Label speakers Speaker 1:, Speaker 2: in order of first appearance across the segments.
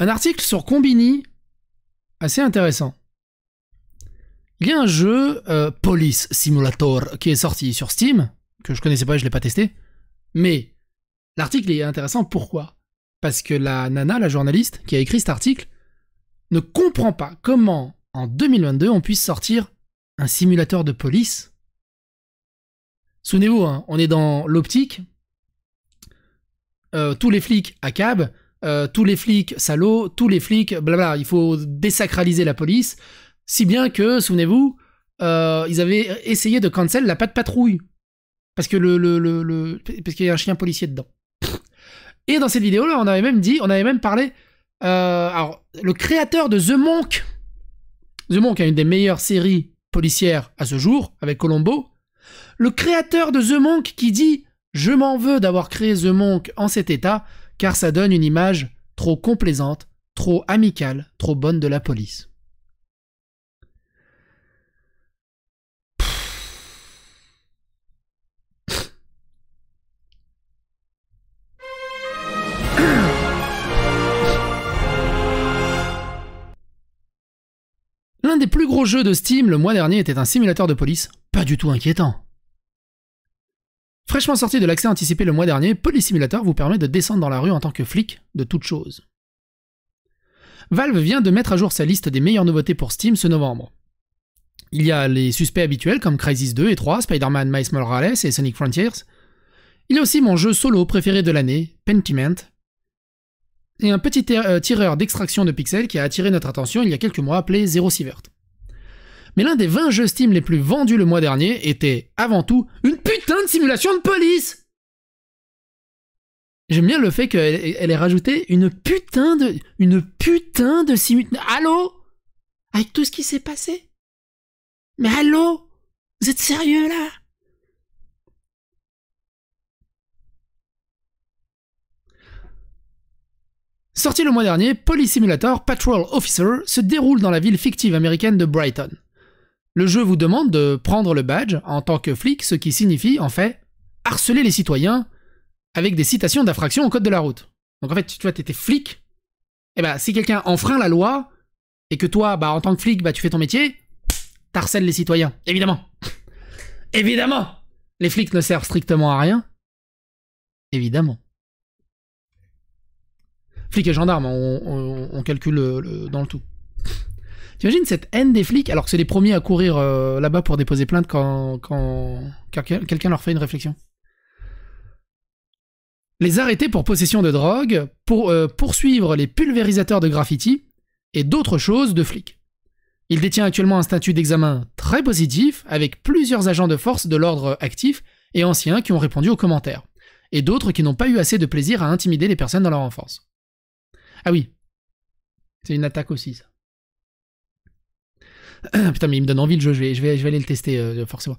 Speaker 1: Un article sur Combini, assez intéressant. Il y a un jeu euh, Police Simulator qui est sorti sur Steam, que je connaissais pas et je l'ai pas testé. Mais l'article est intéressant pourquoi Parce que la nana, la journaliste qui a écrit cet article, ne comprend pas comment en 2022 on puisse sortir un simulateur de police. Souvenez-vous, hein, on est dans l'optique. Euh, tous les flics à cab, euh, tous les flics salauds, tous les flics, blabla, il faut désacraliser la police. Si bien que, souvenez-vous, euh, ils avaient essayé de cancel la patte patrouille. Parce que le, le, le, parce qu'il y a un chien policier dedans. Et dans cette vidéo-là, on avait même dit, on avait même parlé. Euh, alors, le créateur de The Monk, The Monk a une des meilleures séries policières à ce jour, avec Colombo. Le créateur de The Monk qui dit Je m'en veux d'avoir créé The Monk en cet état, car ça donne une image trop complaisante, trop amicale, trop bonne de la police. L'un des plus gros jeux de Steam le mois dernier était un simulateur de police, pas du tout inquiétant. Fraîchement sorti de l'accès anticipé le mois dernier, Police Simulator vous permet de descendre dans la rue en tant que flic de toute chose. Valve vient de mettre à jour sa liste des meilleures nouveautés pour Steam ce novembre. Il y a les suspects habituels comme Crisis 2 et 3, Spider-Man Miles Morales et Sonic Frontiers. Il y a aussi mon jeu solo préféré de l'année, Pentiment. Et un petit euh, tireur d'extraction de pixels qui a attiré notre attention il y a quelques mois appelé Zero Sievert mais l'un des 20 jeux Steam les plus vendus le mois dernier était avant tout une putain de simulation de police J'aime bien le fait qu'elle ait rajouté une putain de. Une putain de simulation. Allô Avec tout ce qui s'est passé Mais allô Vous êtes sérieux là Sorti le mois dernier, Police Simulator Patrol Officer se déroule dans la ville fictive américaine de Brighton le jeu vous demande de prendre le badge en tant que flic, ce qui signifie en fait harceler les citoyens avec des citations d'infraction au code de la route. Donc en fait, tu vois, étais flic, et eh bah ben, si quelqu'un enfreint la loi, et que toi, bah en tant que flic, bah tu fais ton métier, t'harcèles les citoyens, évidemment. évidemment Les flics ne servent strictement à rien. Évidemment. Flic et gendarme, on, calcule dans le tout. T'imagines cette haine des flics alors que c'est les premiers à courir euh, là-bas pour déposer plainte quand, quelqu'un leur fait une réflexion. Les arrêter pour possession de drogue, pour euh, poursuivre les pulvérisateurs de graffiti et d'autres choses de flics. Il détient actuellement un statut d'examen très positif avec plusieurs agents de force de l'ordre actifs et anciens qui ont répondu aux commentaires et d'autres qui n'ont pas eu assez de plaisir à intimider les personnes dans leur enfance. Ah oui, c'est une attaque aussi ça. Putain, mais il me donne envie le jeu, je vais, aller le tester euh, forcément.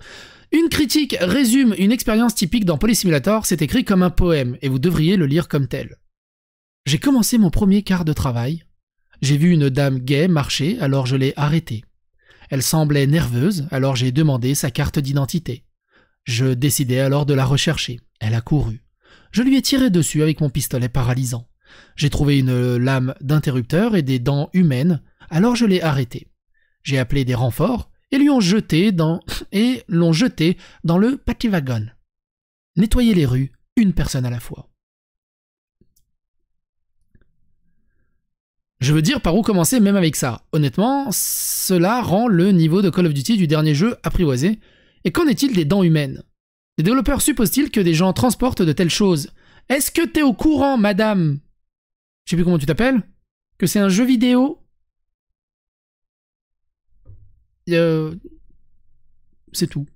Speaker 1: Une critique résume une expérience typique dans Polysimulator, c'est écrit comme un poème, et vous devriez le lire comme tel. J'ai commencé mon premier quart de travail. J'ai vu une dame gaie marcher, alors je l'ai arrêtée. Elle semblait nerveuse, alors j'ai demandé sa carte d'identité. Je décidai alors de la rechercher. Elle a couru. Je lui ai tiré dessus avec mon pistolet paralysant. J'ai trouvé une lame d'interrupteur et des dents humaines, alors je l'ai arrêtée. J'ai appelé des renforts et lui ont jeté dans et l'ont jeté dans le Wagon. Nettoyer les rues, une personne à la fois. Je veux dire par où commencer même avec ça. Honnêtement, cela rend le niveau de Call of Duty du dernier jeu apprivoisé. Et qu'en est-il des dents humaines Les développeurs supposent-ils que des gens transportent de telles choses Est-ce que t'es au courant, madame Je sais plus comment tu t'appelles Que c'est un jeu vidéo c'est tout.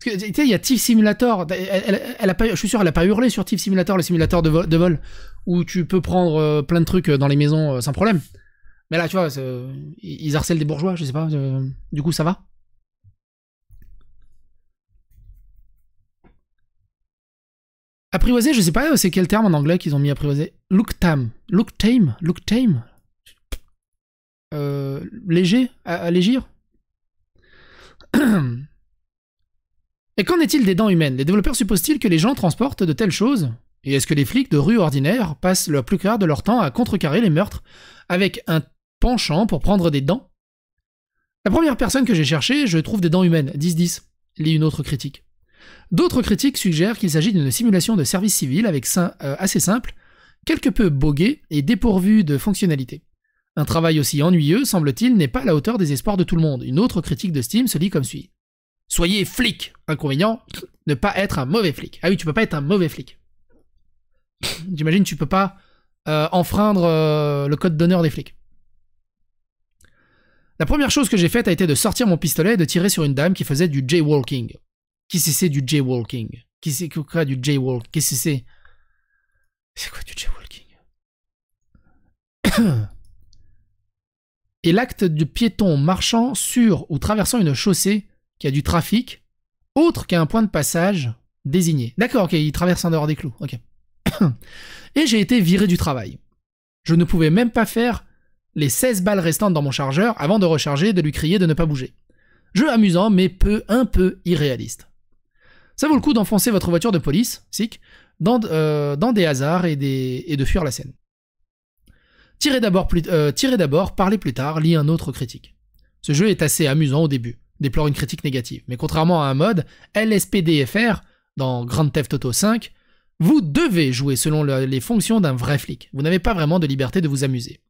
Speaker 1: tu sais, il y a Thief Simulator. Elle, elle, a pas, je suis sûr, elle a pas hurlé sur Thief Simulator, le simulateur de vol, de vol où tu peux prendre euh, plein de trucs euh, dans les maisons euh, sans problème. Mais là, tu vois, ils harcèlent des bourgeois, je sais pas. du coup, ça va. Apprivoiser, je sais pas c'est quel terme en anglais qu'ils ont mis apprivoiser. Look tame, Look tame. Look tame. Euh, léger, à allégir. Et qu'en est-il des dents humaines Les développeurs supposent-ils que les gens transportent de telles choses Et est-ce que les flics de rue ordinaire passent le plus clair de leur temps à contrecarrer les meurtres avec un penchant pour prendre des dents La première personne que j'ai cherchée, je trouve des dents humaines, 10-10, lit une autre critique. D'autres critiques suggèrent qu'il s'agit d'une simulation de service civil avec euh, assez simple, quelque peu bogué et dépourvu de fonctionnalités. Un travail aussi ennuyeux, semble-t-il, n'est pas à la hauteur des espoirs de tout le monde. Une autre critique de Steam se lit comme suit. Soyez flic Inconvénient, ne pas être un mauvais flic. Ah oui, tu peux pas être un mauvais flic. J'imagine tu peux pas euh, enfreindre euh, le code d'honneur des flics. La première chose que j'ai faite a été de sortir mon pistolet et de tirer sur une dame qui faisait du jaywalking. Qui c'est c'est du jaywalking Qui c'est du jaywalk Qu'est-ce que c'est C'est quoi du jaywalking et l'acte du piéton marchant sur ou traversant une chaussée qui a du trafic, autre qu'un point de passage désigné. D'accord, ok, il traverse en dehors des clous, ok. Et j'ai été viré du travail. Je ne pouvais même pas faire les 16 balles restantes dans mon chargeur avant de recharger et de lui crier de ne pas bouger. Jeu amusant, mais peu, un peu irréaliste. Ça vaut le coup d'enfoncer votre voiture de police, sic, dans, euh, des hasards et de fuir la scène. Euh, tirez d'abord, parlez plus tard, lis un autre critique. Ce jeu est assez amusant au début, déplore une critique négative, mais contrairement à un mode, LSPDFR, dans Grand Theft Auto 5, vous devez jouer selon les fonctions d'un vrai flic. Vous n'avez pas vraiment de liberté de vous amuser.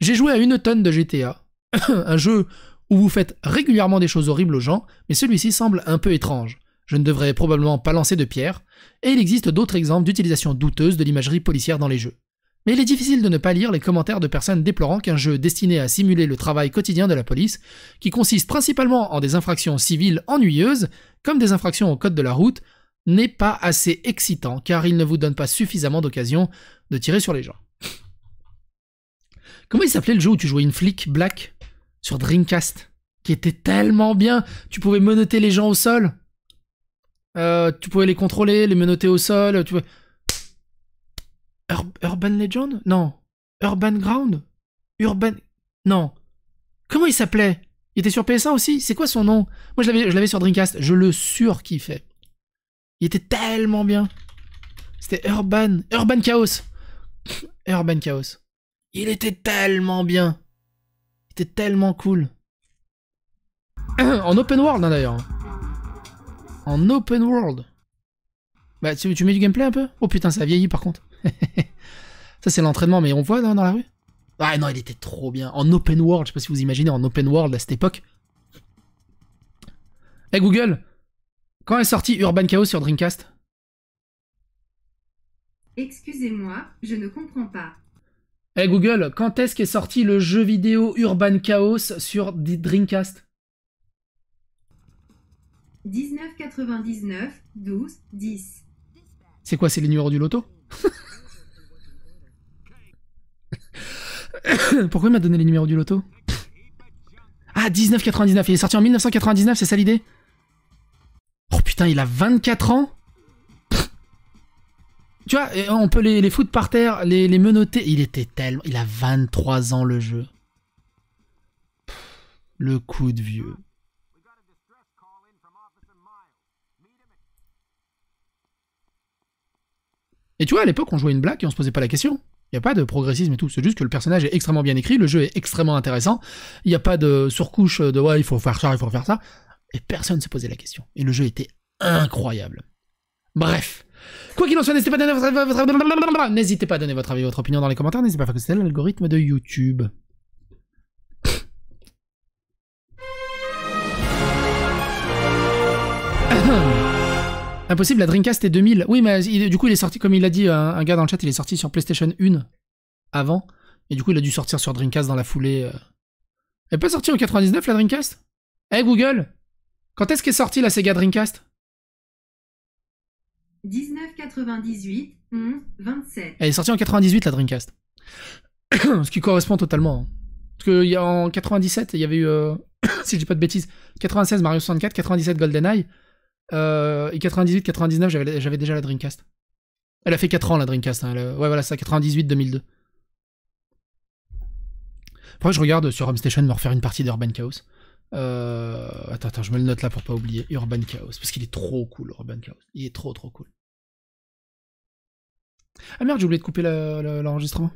Speaker 1: J'ai joué à une tonne de GTA, un jeu où vous faites régulièrement des choses horribles aux gens, mais celui-ci semble un peu étrange. Je ne devrais probablement pas lancer de pierre, et il existe d'autres exemples d'utilisation douteuse de l'imagerie policière dans les jeux. Mais il est difficile de ne pas lire les commentaires de personnes déplorant qu'un jeu destiné à simuler le travail quotidien de la police, qui consiste principalement en des infractions civiles ennuyeuses, comme des infractions au code de la route, n'est pas assez excitant car il ne vous donne pas suffisamment d'occasion de tirer sur les gens. Comment il s'appelait le jeu où tu jouais une flic black sur Dreamcast qui était tellement bien, tu pouvais menoter les gens au sol. Euh, tu pouvais les contrôler, les menoter au sol, tu pouvais... Urban Legend Non. Urban Ground Urban. Non. Comment il s'appelait Il était sur PS1 aussi C'est quoi son nom Moi je l'avais sur Dreamcast, je le surkiffais. Il était tellement bien. C'était Urban. Urban Chaos Urban Chaos. Il était tellement bien. Il était tellement cool. en open world hein, d'ailleurs. En open world. Bah tu, tu mets du gameplay un peu Oh putain ça a vieilli par contre. ça, c'est l'entraînement, mais on voit dans, la rue Ah non, il était trop bien. En open world, je sais pas si vous imaginez, en open world à cette époque. Eh Google, quand est sorti Urban Chaos sur Dreamcast Excusez-moi, je ne comprends pas. Eh Google, quand est-ce qu'est sorti le jeu vidéo Urban Chaos sur Dreamcast 19,99, 12, 10. C'est quoi, c'est les numéros du loto Pourquoi il m'a donné les numéros du loto Ah, 19,99. Il est sorti en 1999, c'est ça l'idée Oh putain, il a 24 ans Tu vois, on peut les, les foutre par terre, les, les menotter. Il était tellement... Il a 23 ans, le jeu. Le coup de vieux. Et tu vois, à l'époque, on jouait une blague et on se posait pas la question. Il n'y a pas de progressisme et tout, c'est juste que le personnage est extrêmement bien écrit, le jeu est extrêmement intéressant, il n'y a pas de surcouche de ouais, il faut faire ça, il faut faire ça, et personne ne s'est posé la question. Et le jeu était incroyable. Bref. Quoi qu'il en soit, n'hésitez pas à donner votre avis, votre opinion dans les commentaires, n'hésitez pas à faire que c'est l'algorithme de YouTube. Impossible, la Dreamcast est 2000. Oui, mais du coup, il est sorti, comme il l'a dit euh, un, gars dans le chat, il est sorti sur PlayStation 1 avant. Et du coup, il a dû sortir sur Dreamcast dans la foulée. Euh. Elle est pas sortie en 99, la Dreamcast Eh, hey, Google Quand est-ce qu'est sortie la Sega Dreamcast 1998, 27. Hmm, Elle est sortie en 98, la Dreamcast. Ce qui correspond totalement. Hein. Parce qu'en 97, il y avait eu, euh, si je dis pas de bêtises, 96 Mario 64, 97 GoldenEye. Euh, et 98-99, j'avais, j'avais déjà la Dreamcast. Elle a fait 4 ans la Dreamcast. Hein, euh, Ouais, voilà, ça, 98-2002. Après, je regarde sur Home Station me refaire une partie d'Urban Chaos. Euh, attends, attends, je me le note là pour pas oublier. Urban Chaos, parce qu'il est trop cool, Urban Chaos. Il est trop, trop cool. Ah merde, j'ai oublié de couper l'enregistrement.